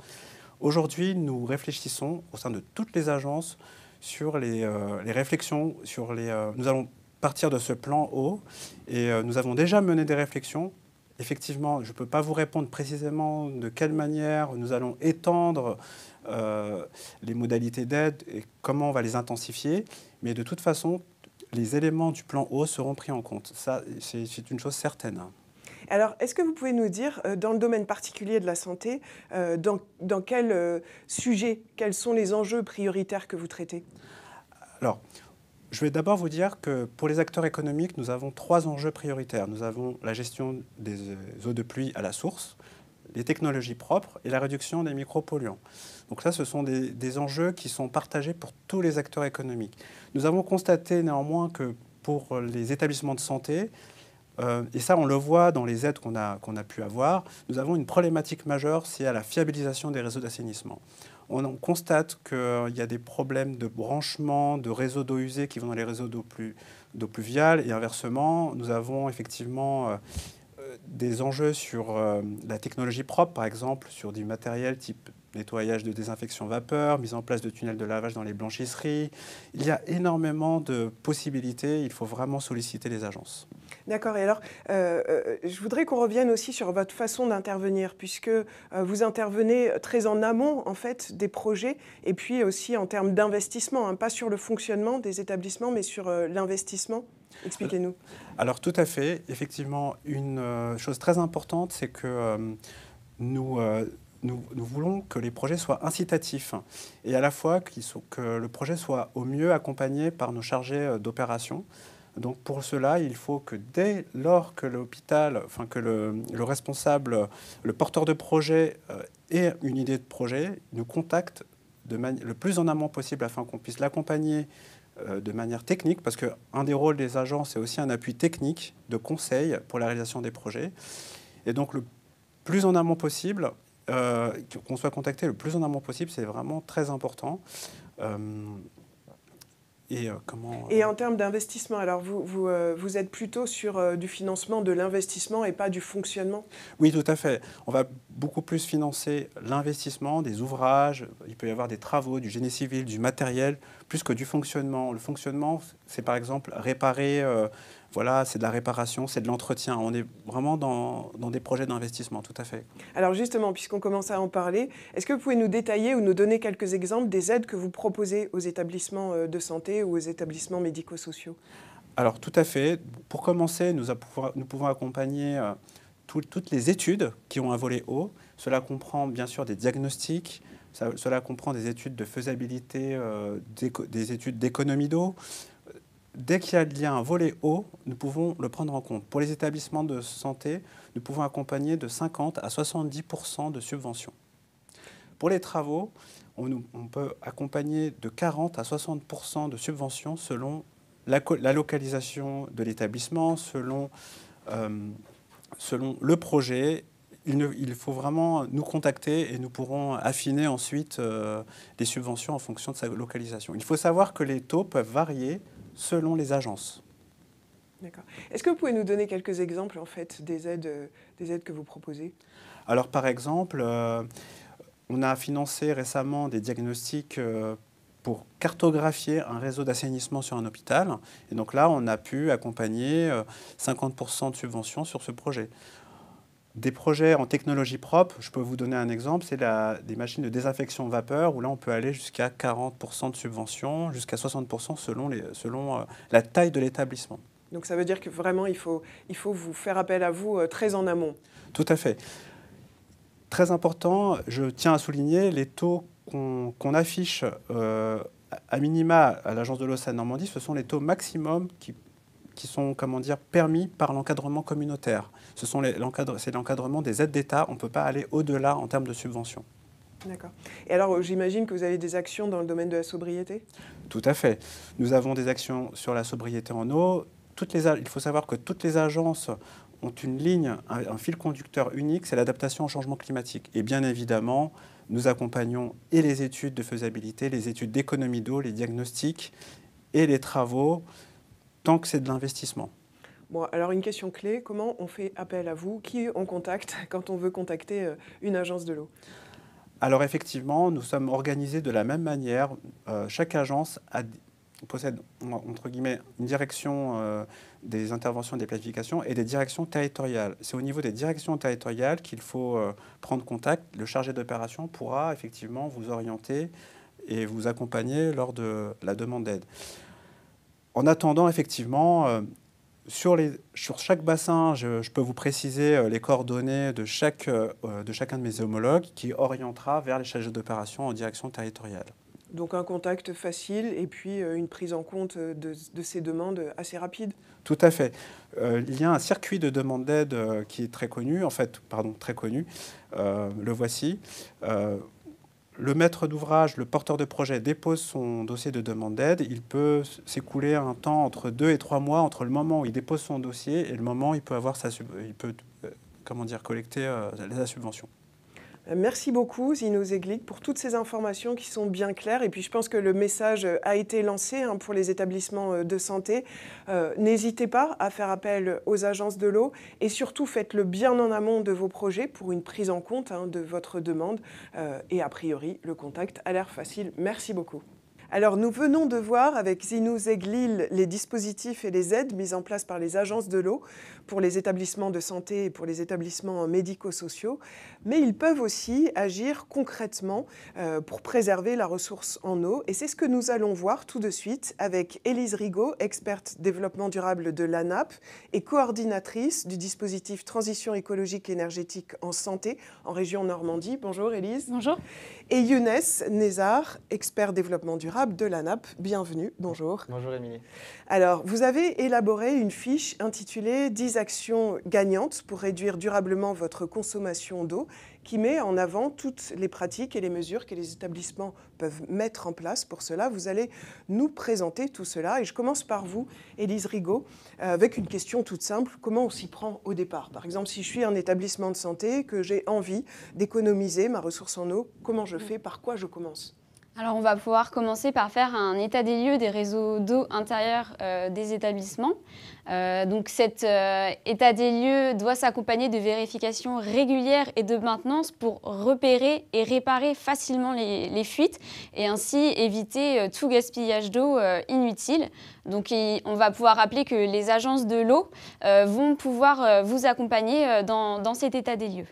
Aujourd'hui, nous réfléchissons au sein de toutes les agences sur les, les réflexions, sur les... nous allons partir de ce plan O, Et euh, nous avons déjà mené des réflexions. Effectivement, je ne peux pas vous répondre précisément de quelle manière nous allons étendre euh, les modalités d'aide et comment on va les intensifier. Mais de toute façon, les éléments du plan O seront pris en compte. Ça, c'est une chose certaine. Alors, est-ce que vous pouvez nous dire, euh, dans le domaine particulier de la santé, dans, quel sujet, quels sont les enjeux prioritaires que vous traitez Alors, je vais d'abord vous dire que pour les acteurs économiques, nous avons trois enjeux prioritaires. Nous avons la gestion des euh, eaux de pluie à la source, les technologies propres et la réduction des micropolluants. Donc ça, ce sont des, enjeux qui sont partagés pour tous les acteurs économiques. Nous avons constaté néanmoins que pour les établissements de santé, euh, et ça on le voit dans les aides qu'on a, qu'on a pu avoir, nous avons une problématique majeure, c'est à la fiabilisation des réseaux d'assainissement on, constate qu'il y a des problèmes de branchement de réseaux d'eau usée qui vont dans les réseaux d'eau plus, pluviale et inversement, nous avons effectivement euh, euh, des enjeux sur euh, la technologie propre, par exemple, sur du matériel type nettoyage de désinfection vapeur, mise en place de tunnels de lavage dans les blanchisseries. Il y a énormément de possibilités. Il faut vraiment solliciter les agences. D'accord. Et alors, euh, euh, je voudrais qu'on revienne aussi sur votre façon d'intervenir, puisque euh, vous intervenez très en amont, en fait, des projets, et puis aussi en termes d'investissement, hein, pas sur le fonctionnement des établissements, mais sur l'investissement. Expliquez-nous. Alors, tout à fait. Effectivement, une chose très importante, c'est que nous nous, voulons que les projets soient incitatifs et à la fois que le projet soit au mieux accompagné par nos chargés euh, d'opération. Donc pour cela, il faut que dès lors que l'hôpital, enfin que le, responsable, le porteur de projet euh, ait une idée de projet, nous contacte de le plus en amont possible afin qu'on puisse l'accompagner euh, de manière technique, parce qu'un des rôles des agents, c'est aussi un appui technique de conseil pour la réalisation des projets. Et donc le plus en amont possible, euh, qu'on soit contacté le plus en amont possible, c'est vraiment très important. Euh, et, euh, comment, et en termes d'investissement, alors vous, vous, vous, êtes plutôt sur du financement de l'investissement et pas du fonctionnement Oui, tout à fait. On va beaucoup plus financer l'investissement, des ouvrages, il peut y avoir des travaux, du génie civil, du matériel, plus que du fonctionnement. Le fonctionnement, c'est par exemple réparer voilà, c'est de la réparation, c'est de l'entretien. On est vraiment dans, des projets d'investissement, tout à fait. Alors justement, puisqu'on commence à en parler, est-ce que vous pouvez nous détailler ou nous donner quelques exemples des aides que vous proposez aux établissements euh, de santé ou aux établissements médico-sociaux Alors tout à fait. Pour commencer, nous, pouvons accompagner euh, toutes les études qui ont un volet haut. Cela comprend bien sûr des diagnostics, cela comprend des études de faisabilité, euh, des études d'économie d'eau, dès qu'il y a un volet haut, nous pouvons le prendre en compte. Pour les établissements de santé, nous pouvons accompagner de 50 à 70 de subventions. Pour les travaux, on, peut accompagner de 40 à 60 de subventions selon la, localisation de l'établissement, selon, euh, le projet. Il, faut vraiment nous contacter et nous pourrons affiner ensuite euh, les subventions en fonction de sa localisation. Il faut savoir que les taux peuvent varier selon les agences. D'accord. Est-ce que vous pouvez nous donner quelques exemples en fait des aides, euh, des aides que vous proposez Alors par exemple, euh, on a financé récemment des diagnostics euh, pour cartographier un réseau d'assainissement sur un hôpital. Et donc là, on a pu accompagner 50% de subventions sur ce projet. Des projets en technologie propre, je peux vous donner un exemple, c'est des machines de désinfection vapeur, où là on peut aller jusqu'à 40% de subvention, jusqu'à 60% selon, les, selon euh, la taille de l'établissement. Donc ça veut dire que vraiment il faut, il faut vous faire appel à vous euh, très en amont. Tout à fait. Très important, je tiens à souligner les taux qu'on affiche euh, à minima à l'agence de l'eau Seine Normandie, ce sont les taux maximum qui qui sont comment dire, permis par l'encadrement communautaire. C'est l'encadrement des aides d'État. On ne peut pas aller au-delà en termes de subventions. D'accord. Et alors, euh, j'imagine que vous avez des actions dans le domaine de la sobriété Tout à fait. Nous avons des actions sur la sobriété en eau. Toutes les, il faut savoir que toutes les agences ont une ligne, un fil conducteur unique, c'est l'adaptation au changement climatique. Et bien évidemment, nous accompagnons et les études de faisabilité, les études d'économie d'eau, les diagnostics et les travaux tant que c'est de l'investissement. Bon, alors une question clé, comment on fait appel à vous Qui on contacte quand on veut contacter euh, une agence de l'eau Alors effectivement, nous sommes organisés de la même manière. Euh, chaque agence a, possède, entre guillemets, une direction euh, des interventions et des planifications et des directions territoriales. C'est au niveau des directions territoriales qu'il faut prendre contact. Le chargé d'opération pourra effectivement vous orienter et vous accompagner lors de la demande d'aide en attendant, effectivement, euh, sur, les, sur, chaque bassin, je, peux vous préciser euh, les coordonnées de, chaque, euh, de chacun de mes homologues qui orientera vers les chargés d'opération en direction territoriale. Donc un contact facile et puis une prise en compte de, ces demandes assez rapide. Tout à fait. il y a un circuit de demande d'aide qui est très connu, en fait, pardon, très connu. le voici le maître d'ouvrage, le porteur de projet dépose son dossier de demande d'aide. Il peut s'écouler un temps entre deux et trois mois entre le moment où il dépose son dossier et le moment où il peut avoir sa il peut euh, comment dire collecter la euh, subvention. Merci beaucoup, Zino Zeglik, pour toutes ces informations qui sont bien claires. Et puis, je pense que le message a été lancé hein, pour les établissements euh, de santé. Euh, n'hésitez pas à faire appel aux agences de l'eau et surtout faites-le bien en amont de vos projets pour une prise en compte hein, de votre demande. Euh, et a priori, le contact a l'air facile. Merci beaucoup. Alors nous venons de voir avec Zinou Zeglil les dispositifs et les aides mises en place par les agences de l'eau pour les établissements de santé et pour les établissements médico-sociaux, mais ils peuvent aussi agir concrètement euh, pour préserver la ressource en eau et c'est ce que nous allons voir tout de suite avec Élise Rigaud, experte développement durable de l'ANAP et coordinatrice du dispositif transition écologique énergétique en santé en région Normandie. Bonjour Élise. Bonjour et Younes Nezar, expert développement durable de la l'ANAP. Bienvenue, bonjour. Bonjour Émilie. Alors, vous avez élaboré une fiche intitulée 10 actions gagnantes pour réduire durablement votre consommation d'eau qui met en avant toutes les pratiques et les mesures que les établissements peuvent mettre en place pour cela. Vous allez nous présenter tout cela. Et je commence par vous, Élise Rigaud, euh, avec une question toute simple. Comment on s'y prend au départ Par exemple, si je suis un établissement de santé, que j'ai envie d'économiser ma ressource en eau, comment je mm. fais Par quoi je commence alors on va pouvoir commencer par faire un état des lieux des réseaux d'eau intérieurs euh, des établissements. Euh, donc cet euh, état des lieux doit s'accompagner de vérifications régulières et de maintenance pour repérer et réparer facilement les, fuites et ainsi éviter tout gaspillage d'eau inutile. Donc on va pouvoir rappeler que les agences de l'eau vont pouvoir vous accompagner dans cet état des lieux.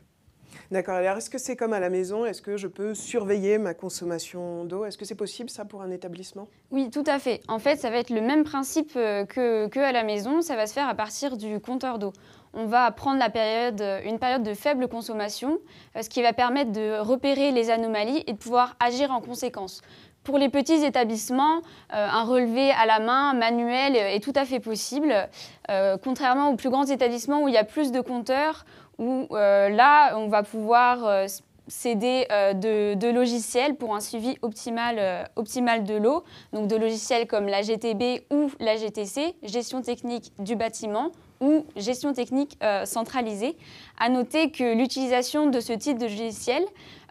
D'accord. Alors, est-ce que c'est comme à la maison Est-ce que je peux surveiller ma consommation d'eau Est-ce que c'est possible, ça, pour un établissement Oui, tout à fait. En fait, ça va être le même principe euh, que, à la maison. Ça va se faire à partir du compteur d'eau on va prendre une période de faible consommation, euh, ce qui va permettre de repérer les anomalies et de pouvoir agir en conséquence. Pour les petits établissements, euh, un relevé à la main, manuel, est tout à fait possible. contrairement aux plus grands établissements où il y a plus de compteurs, où euh, là, on va pouvoir euh, s'aider euh, de, logiciels pour un suivi optimal, optimal de l'eau, donc de logiciels comme la GTB ou la GTC, gestion technique du bâtiment, ou gestion technique euh, centralisée. À noter que l'utilisation de ce type de logiciel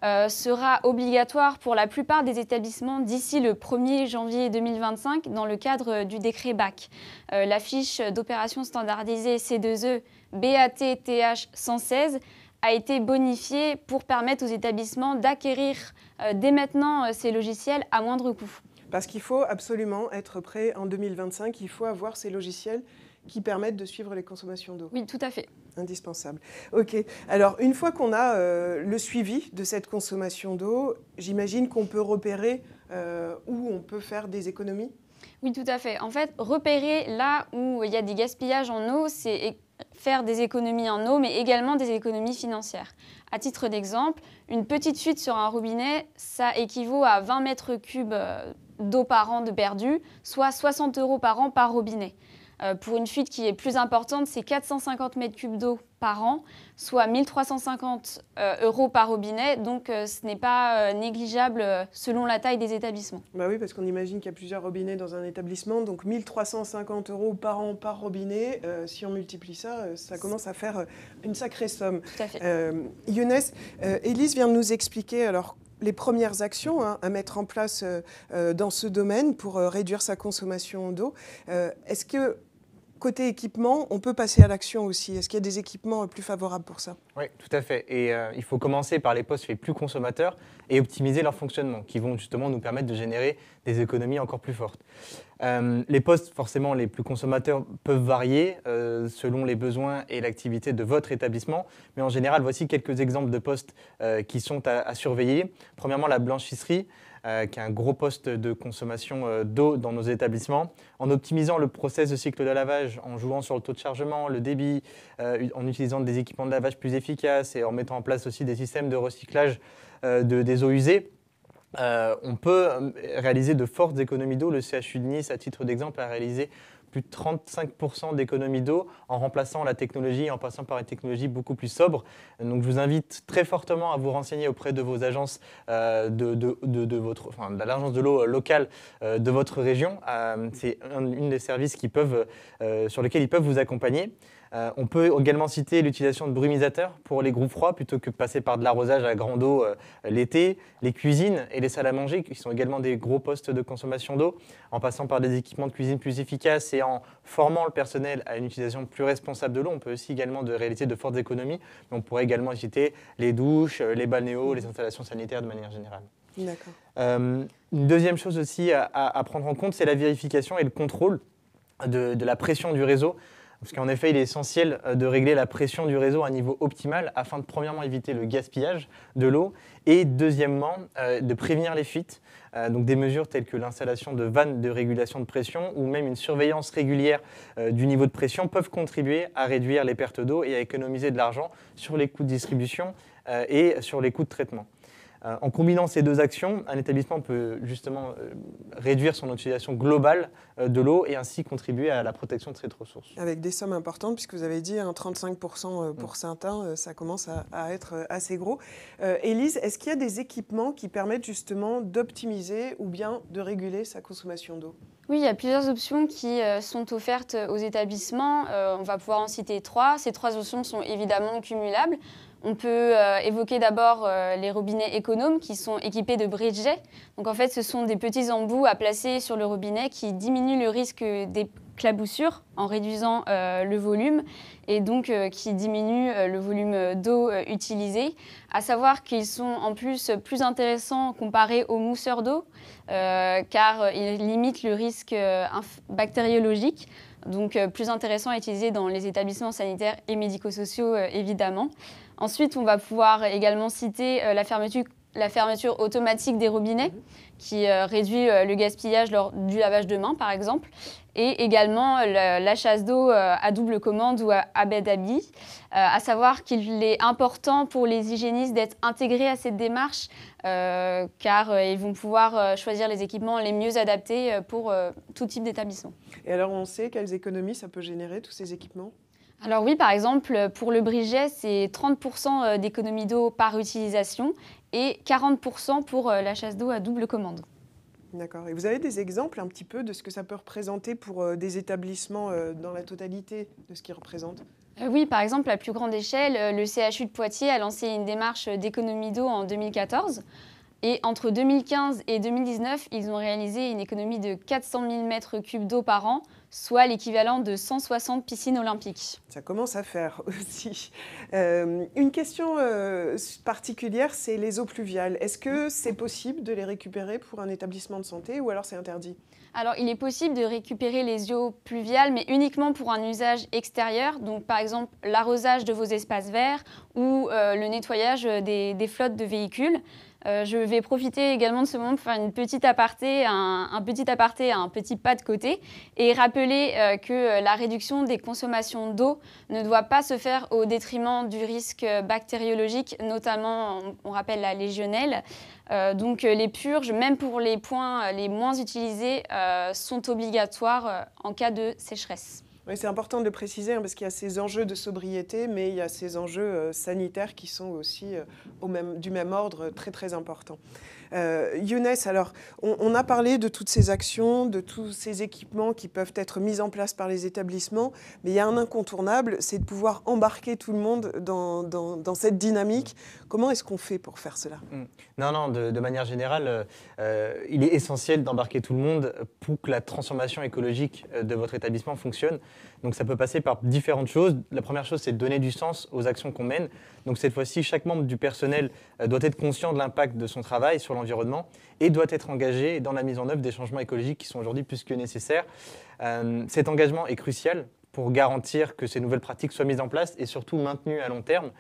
euh, sera obligatoire pour la plupart des établissements d'ici le 1er janvier 2025 dans le cadre du décret BAC. Euh, la fiche d'opération standardisée C2E BATTH 116 a été bonifiée pour permettre aux établissements d'acquérir dès maintenant ces logiciels à moindre coût. Parce qu'il faut absolument être prêt en 2025, il faut avoir ces logiciels qui permettent de suivre les consommations d'eau. Oui, tout à fait. Indispensable. OK. Alors, une fois qu'on a euh, le suivi de cette consommation d'eau, j'imagine qu'on peut repérer euh, où on peut faire des économies Oui, tout à fait. En fait, repérer là où il y a des gaspillages en eau, c'est faire des économies en eau, mais également des économies financières. À titre d'exemple, une petite fuite sur un robinet, ça équivaut à 20 mètres cubes euh, d'eau par an de perdu, soit 60 euros par an par robinet. Euh, pour une fuite qui est plus importante, c'est 450 mètres cubes d'eau par an, soit 1350 euh, euros par robinet. Donc euh, ce n'est pas négligeable selon la taille des établissements. Bah oui, parce qu'on imagine qu'il y a plusieurs robinets dans un établissement. Donc 1350 euros par an par robinet, si on multiplie ça, ça commence à faire une sacrée somme. Tout à fait. Younes, Élise vient de nous expliquer alors les premières actions hein, à mettre en place dans ce domaine pour réduire sa consommation d'eau. Est-ce que côté équipement, on peut passer à l'action aussi. Est-ce qu'il y a des équipements plus favorables pour ça Oui, tout à fait. Et euh, il faut commencer par les postes les plus consommateurs et optimiser leur fonctionnement, qui vont justement nous permettre de générer des économies encore plus fortes. Euh, les postes, forcément, les plus consommateurs peuvent varier euh, selon les besoins et l'activité de votre établissement. Mais en général, voici quelques exemples de postes qui sont à surveiller. Premièrement, la blanchisserie. Euh, qui est un gros poste de consommation euh, d'eau dans nos établissements, en optimisant le process de cycle de lavage, en jouant sur le taux de chargement, le débit, euh, en utilisant des équipements de lavage plus efficaces et en mettant en place aussi des systèmes de recyclage des eaux usées. on peut réaliser de fortes économies d'eau. Le CHU de Nice, à titre d'exemple, a réalisé plus de 35% d'économie d'eau en remplaçant la technologie en passant par une technologie beaucoup plus sobre. Donc je vous invite très fortement à vous renseigner auprès de vos agences euh, de, de, de, votre, enfin, de l'agence de l'eau euh, locale euh, de votre région. c'est un, une des services qui peuvent, sur lesquels ils peuvent vous accompagner. Euh, on peut également citer l'utilisation de brumisateurs pour les groupes froids plutôt que de passer par de l'arrosage à grande eau l'été, les cuisines et les salles à manger qui sont également des gros postes de consommation d'eau, en passant par des équipements de cuisine plus efficaces et en formant le personnel à une utilisation plus responsable de l'eau. On peut aussi également de réaliser de fortes économies, on pourrait également citer les douches, euh, les balnéos, les installations sanitaires de manière générale. Euh, une deuxième chose aussi à, prendre en compte, c'est la vérification et le contrôle de la pression du réseau. Parce qu'en effet, il est essentiel euh, de régler la pression du réseau à un niveau optimal afin de, premièrement, éviter le gaspillage de l'eau et, deuxièmement, euh, de prévenir les fuites. Euh, donc des mesures telles que l'installation de vannes de régulation de pression ou même une surveillance régulière du niveau de pression peuvent contribuer à réduire les pertes d'eau et à économiser de l'argent sur les coûts de distribution et sur les coûts de traitement. Euh, en combinant ces deux actions, un établissement peut justement euh, réduire son utilisation globale euh, de l'eau et ainsi contribuer à la protection de cette ressource. Avec des sommes importantes, puisque vous avez dit un hein, 35% pour mm. certains, ça commence à, être assez gros. Élise, est-ce qu'il y a des équipements qui permettent justement d'optimiser ou bien de réguler sa consommation d'eau oui, il y a plusieurs options qui sont offertes aux établissements. on va pouvoir en citer trois. Ces trois options sont évidemment cumulables. On peut euh, évoquer d'abord euh, les robinets économes qui sont équipés de bridgets. Donc en fait, ce sont des petits embouts à placer sur le robinet qui diminuent le risque des claboussures en réduisant euh, le volume et donc qui diminuent le volume d'eau utilisée. À savoir qu'ils sont en plus plus intéressants comparés aux mousseurs d'eau car ils limitent le risque bactériologique donc euh, plus intéressant à utiliser dans les établissements sanitaires et médico-sociaux euh, évidemment. Ensuite, on va pouvoir également citer euh, la fermeture, la, fermeture, automatique des robinets qui réduit le gaspillage lors du lavage de mains par exemple et également euh, la chasse d'eau euh, à double commande ou à, baie bed euh, à savoir qu'il est important pour les hygiénistes d'être intégrés à cette démarche car ils vont pouvoir choisir les équipements les mieux adaptés pour tout type d'établissement. Et alors on sait quelles économies ça peut générer tous ces équipements alors oui, par exemple, pour le Briget, c'est 30% d'économie d'eau par utilisation et 40% pour la chasse d'eau à double commande. D'accord. Et vous avez des exemples un petit peu de ce que ça peut représenter pour euh, des établissements euh, dans la totalité de ce qu'ils représentent euh, oui, par exemple, à plus grande échelle, le CHU de Poitiers a lancé une démarche d'économie d'eau en 2014. Et entre 2015 et 2019, ils ont réalisé une économie de 400 000 mètres cubes d'eau par an soit l'équivalent de 160 piscines olympiques. Ça commence à faire aussi. Euh, une question euh, particulière, c'est les eaux pluviales. Est-ce que c'est possible de les récupérer pour un établissement de santé ou alors c'est interdit Alors il est possible de récupérer les eaux pluviales, mais uniquement pour un usage extérieur, donc par exemple l'arrosage de vos espaces verts ou euh, le nettoyage des flottes de véhicules. Euh, je vais profiter également de ce moment pour faire une petite aparté, un, petit aparté, un petit pas de côté et rappeler euh, que euh, la réduction des consommations d'eau ne doit pas se faire au détriment du risque bactériologique, notamment, on, rappelle la légionnelle. donc les purges, même pour les points les moins utilisés, sont obligatoires en cas de sécheresse c'est important de le préciser hein, parce qu'il y a ces enjeux de sobriété, mais il y a ces enjeux euh, sanitaires qui sont aussi euh, du même ordre euh, très très importants. Euh, Younes, alors on, a parlé de toutes ces actions, de tous ces équipements qui peuvent être mis en place par les établissements, mais il y a un incontournable, c'est de pouvoir embarquer tout le monde dans, cette dynamique. Comment est-ce qu'on fait pour faire cela mm. Non, non, de, manière générale, euh, euh, il est essentiel d'embarquer tout le monde pour que la transformation écologique de votre établissement fonctionne. Donc ça peut passer par différentes choses. La première chose, c'est de donner du sens aux actions qu'on mène. Donc cette fois-ci, chaque membre du personnel euh, doit être conscient de l'impact de son travail sur l'environnement et doit être engagé dans la mise en œuvre des changements écologiques qui sont aujourd'hui plus que nécessaires. Euh, cet engagement est crucial pour garantir que ces nouvelles pratiques soient mises en place et surtout maintenues à long terme.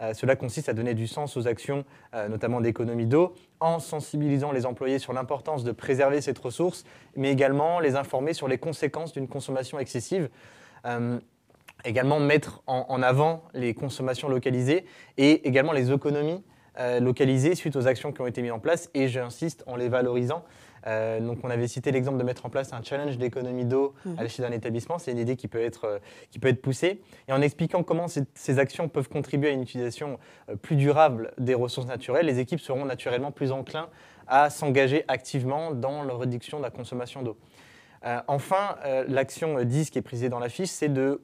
Euh, cela consiste à donner du sens aux actions, notamment d'économie d'eau, en sensibilisant les employés sur l'importance de préserver cette ressource, mais également les informer sur les conséquences d'une consommation excessive. Euh, également mettre en, avant les consommations localisées et également les économies euh, localisées suite aux actions qui ont été mises en place et j'insiste en les valorisant. Euh, donc on avait cité l'exemple de mettre en place un challenge d'économie d'eau mmh. à l'échelle d'un établissement. C'est une idée qui peut, être, qui peut être poussée. Et en expliquant comment ces, actions peuvent contribuer à une utilisation plus durable des ressources naturelles, les équipes seront naturellement plus enclins à s'engager activement dans la réduction de la consommation d'eau. Euh, enfin, euh, l'action 10 euh, qui est prisée dans l'affiche, c'est de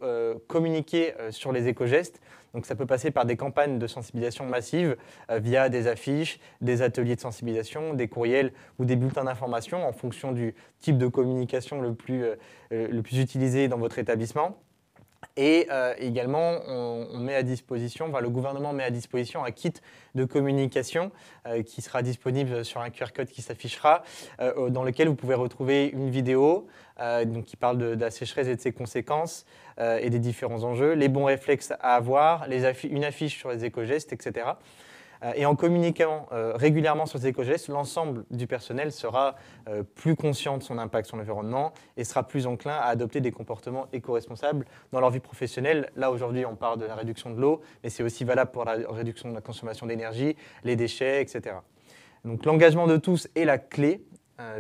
communiquer sur les éco-gestes. Donc ça peut passer par des campagnes de sensibilisation massive via des affiches, des ateliers de sensibilisation, des courriels ou des bulletins d'information en fonction du type de communication plus, le plus utilisé dans votre établissement. Et euh, également, on, met à disposition, le gouvernement met à disposition un kit de communication euh, qui sera disponible sur un QR code qui s'affichera, euh, dans lequel vous pouvez retrouver une vidéo qui parle de, la sécheresse et de ses conséquences et des différents enjeux, les bons réflexes à avoir, une affiche sur les éco-gestes, etc. Euh, et en communiquant euh, régulièrement sur ces éco-gestes, l'ensemble du personnel sera euh, plus conscient de son impact sur l'environnement et sera plus enclin à adopter des comportements éco-responsables dans leur vie professionnelle. Là, aujourd'hui, on parle de la réduction de l'eau, mais c'est aussi valable pour la réduction de la consommation d'énergie, les déchets, etc. Donc l'engagement de tous est la clé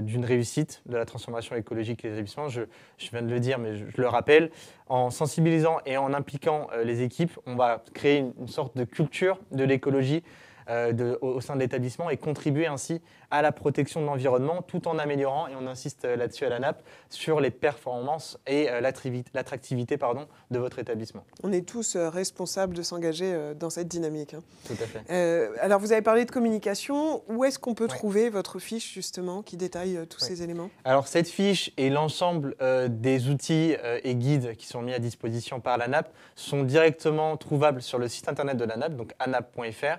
d'une réussite de la transformation écologique des établissements. Je, je, viens de le dire, mais je, le rappelle. En sensibilisant et en impliquant les équipes, on va créer une sorte de culture de l'écologie euh, au, sein de l'établissement et contribuer ainsi à la protection de l'environnement tout en améliorant, et on insiste euh, là-dessus à la NAP, sur les performances et euh, l'attractivité pardon, de votre établissement. On est tous responsables de s'engager dans cette dynamique. Hein. Tout à fait. alors vous avez parlé de communication, où est-ce qu'on peut trouver votre fiche justement qui détaille tous ces éléments Alors cette fiche et l'ensemble des outils et guides qui sont mis à disposition par la NAP sont directement trouvables sur le site internet de la NAP, donc anap.fr.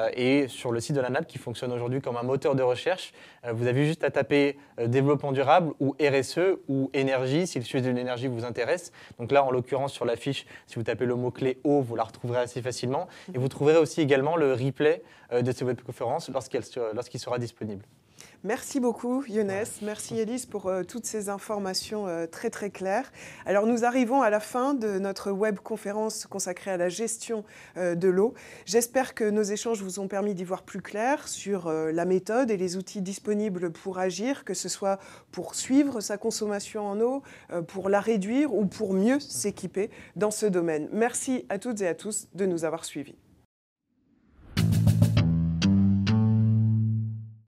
Euh, et sur le site de la NAP qui fonctionne aujourd'hui comme un moteur de recherche, euh, vous avez juste à taper euh, développement durable ou RSE ou énergie si le sujet de l'énergie vous intéresse. Donc là, en l'occurrence, sur la fiche, si vous tapez le mot-clé O, vous la retrouverez assez facilement. Et vous trouverez aussi également le replay de cette webconférence lorsqu'il sera disponible. Merci beaucoup Younes, merci Elise pour euh, toutes ces informations euh, très très claires. Alors nous arrivons à la fin de notre web conférence consacrée à la gestion euh, de l'eau. J'espère que nos échanges vous ont permis d'y voir plus clair sur la méthode et les outils disponibles pour agir, que ce soit pour suivre sa consommation en eau, pour la réduire ou pour mieux s'équiper dans ce domaine. Merci à toutes et à tous de nous avoir suivis.